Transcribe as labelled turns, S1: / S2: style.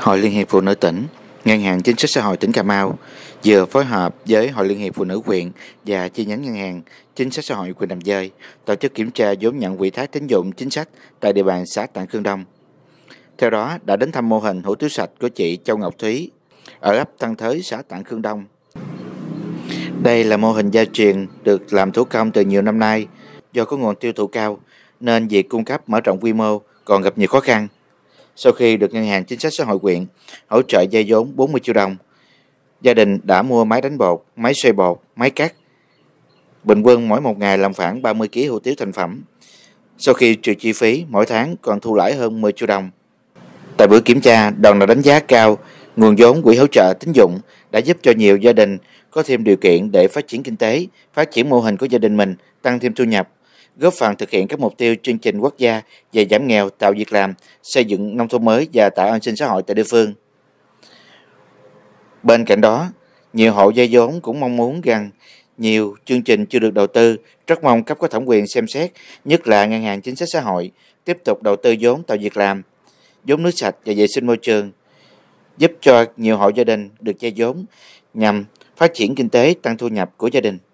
S1: Hội Liên hiệp Phụ nữ tỉnh, Ngân hàng Chính sách Xã hội tỉnh Cà Mau vừa phối hợp với Hội Liên hiệp Phụ nữ huyện và chi nhánh ngân hàng Chính sách Xã hội huyện Đầm Dơi tổ chức kiểm tra vốn nhận quỹ thác tín dụng chính sách tại địa bàn xã Tạng Khương Đông. Theo đó, đã đến thăm mô hình hủ tiếu sạch của chị Châu Ngọc Thúy ở ấp Tăng Thới, xã Tạng Khương Đông. Đây là mô hình gia truyền được làm thủ công từ nhiều năm nay. Do có nguồn tiêu thụ cao, nên việc cung cấp mở rộng quy mô còn gặp nhiều khó khăn. Sau khi được Ngân hàng Chính sách Xã hội quyện hỗ trợ dây vốn 40 triệu đồng, gia đình đã mua máy đánh bột, máy xoay bột, máy cắt. Bình quân mỗi một ngày làm khoảng 30 kg hủ tiếu thành phẩm. Sau khi trừ chi phí, mỗi tháng còn thu lãi hơn 10 triệu đồng. Tại buổi kiểm tra, đoàn đã đánh giá cao nguồn vốn quỹ hỗ trợ tín dụng đã giúp cho nhiều gia đình có thêm điều kiện để phát triển kinh tế, phát triển mô hình của gia đình mình, tăng thêm thu nhập góp phần thực hiện các mục tiêu chương trình quốc gia về giảm nghèo, tạo việc làm, xây dựng nông thôn mới và tạo an sinh xã hội tại địa phương. Bên cạnh đó, nhiều hộ gia vốn cũng mong muốn rằng nhiều chương trình chưa được đầu tư, rất mong cấp có thẩm quyền xem xét, nhất là ngân hàng chính sách xã hội, tiếp tục đầu tư vốn tạo việc làm, vốn nước sạch và vệ sinh môi trường, giúp cho nhiều hộ gia đình được vay vốn nhằm phát triển kinh tế, tăng thu nhập của gia đình.